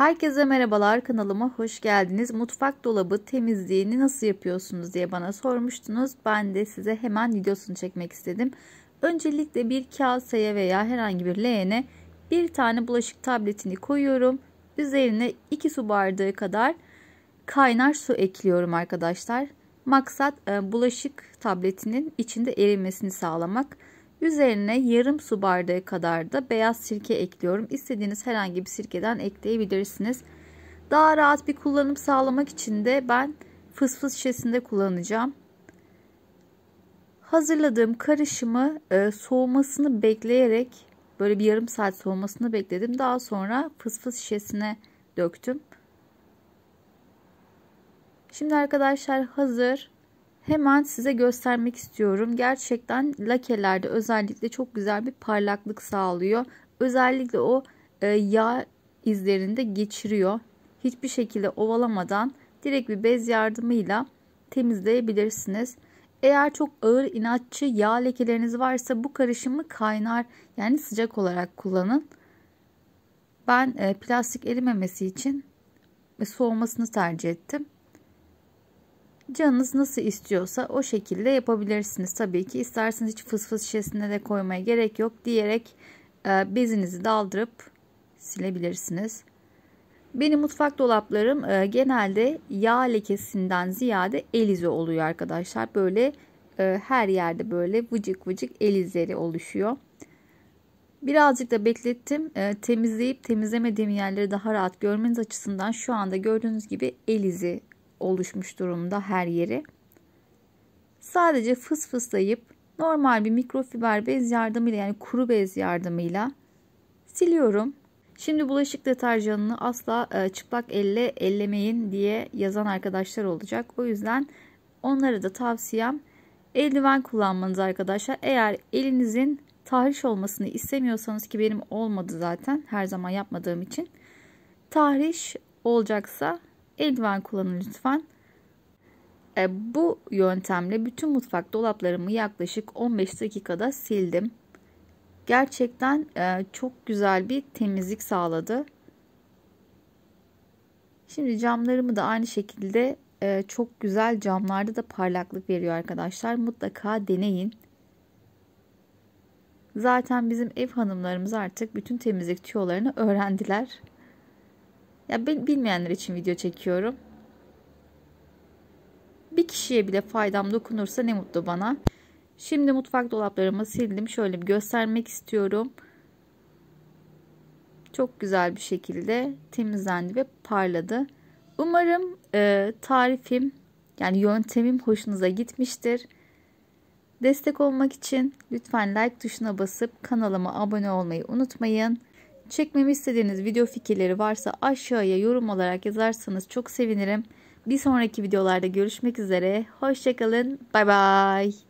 Herkese merhabalar kanalıma hoş geldiniz. Mutfak dolabı temizliğini nasıl yapıyorsunuz diye bana sormuştunuz. Ben de size hemen videosunu çekmek istedim. Öncelikle bir kaseye veya herhangi bir leğene bir tane bulaşık tabletini koyuyorum. Üzerine 2 su bardağı kadar kaynar su ekliyorum arkadaşlar. Maksat e, bulaşık tabletinin içinde erimesini sağlamak. Üzerine yarım su bardağı kadar da beyaz sirke ekliyorum. İstediğiniz herhangi bir sirkeden ekleyebilirsiniz. Daha rahat bir kullanım sağlamak için de ben fısfıs şişesinde kullanacağım. Hazırladığım karışımı e, soğumasını bekleyerek böyle bir yarım saat soğumasını bekledim. Daha sonra fısfıs şişesine döktüm. Şimdi arkadaşlar hazır hemen size göstermek istiyorum. Gerçekten lakelerde özellikle çok güzel bir parlaklık sağlıyor. Özellikle o e, yağ izlerinde geçiriyor. Hiçbir şekilde ovalamadan direkt bir bez yardımıyla temizleyebilirsiniz. Eğer çok ağır inatçı yağ lekeleriniz varsa bu karışımı kaynar yani sıcak olarak kullanın. Ben e, plastik erimemesi için soğumasını tercih ettim. Canınız nasıl istiyorsa o şekilde yapabilirsiniz. Tabii ki isterseniz hiç fısfıs şişesine de koymaya gerek yok diyerek e, bezinizi daldırıp silebilirsiniz. Benim mutfak dolaplarım e, genelde yağ lekesinden ziyade el izi oluyor arkadaşlar. Böyle e, her yerde böyle vıcık vıcık el izleri oluşuyor. Birazcık da beklettim. E, temizleyip temizlemediğim yerleri daha rahat görmeniz açısından şu anda gördüğünüz gibi elizi oluşmuş durumda her yeri. Sadece fıs fıslayıp normal bir mikrofiber bez yardımıyla yani kuru bez yardımıyla siliyorum. Şimdi bulaşık deterjanını asla e, çıplak elle ellemeyin diye yazan arkadaşlar olacak. O yüzden onlara da tavsiyem eldiven kullanmanız arkadaşlar. Eğer elinizin tahriş olmasını istemiyorsanız ki benim olmadı zaten her zaman yapmadığım için tahriş olacaksa eldiven kullanın lütfen. E, bu yöntemle bütün mutfak dolaplarımı yaklaşık 15 dakikada sildim. Gerçekten e, çok güzel bir temizlik sağladı. Şimdi camlarımı da aynı şekilde e, çok güzel camlarda da parlaklık veriyor arkadaşlar. Mutlaka deneyin. Zaten bizim ev hanımlarımız artık bütün temizlik tüyolarını öğrendiler. Ya bilmeyenler için video çekiyorum. Bir kişiye bile faydam dokunursa ne mutlu bana. Şimdi mutfak dolaplarımı sildim. Şöyle bir göstermek istiyorum. Çok güzel bir şekilde temizlendi ve parladı. Umarım e, tarifim yani yöntemim hoşunuza gitmiştir. Destek olmak için lütfen like tuşuna basıp kanalıma abone olmayı unutmayın. Çekmemi istediğiniz video fikirleri varsa aşağıya yorum olarak yazarsanız çok sevinirim. Bir sonraki videolarda görüşmek üzere. Hoşçakalın. Bay bay.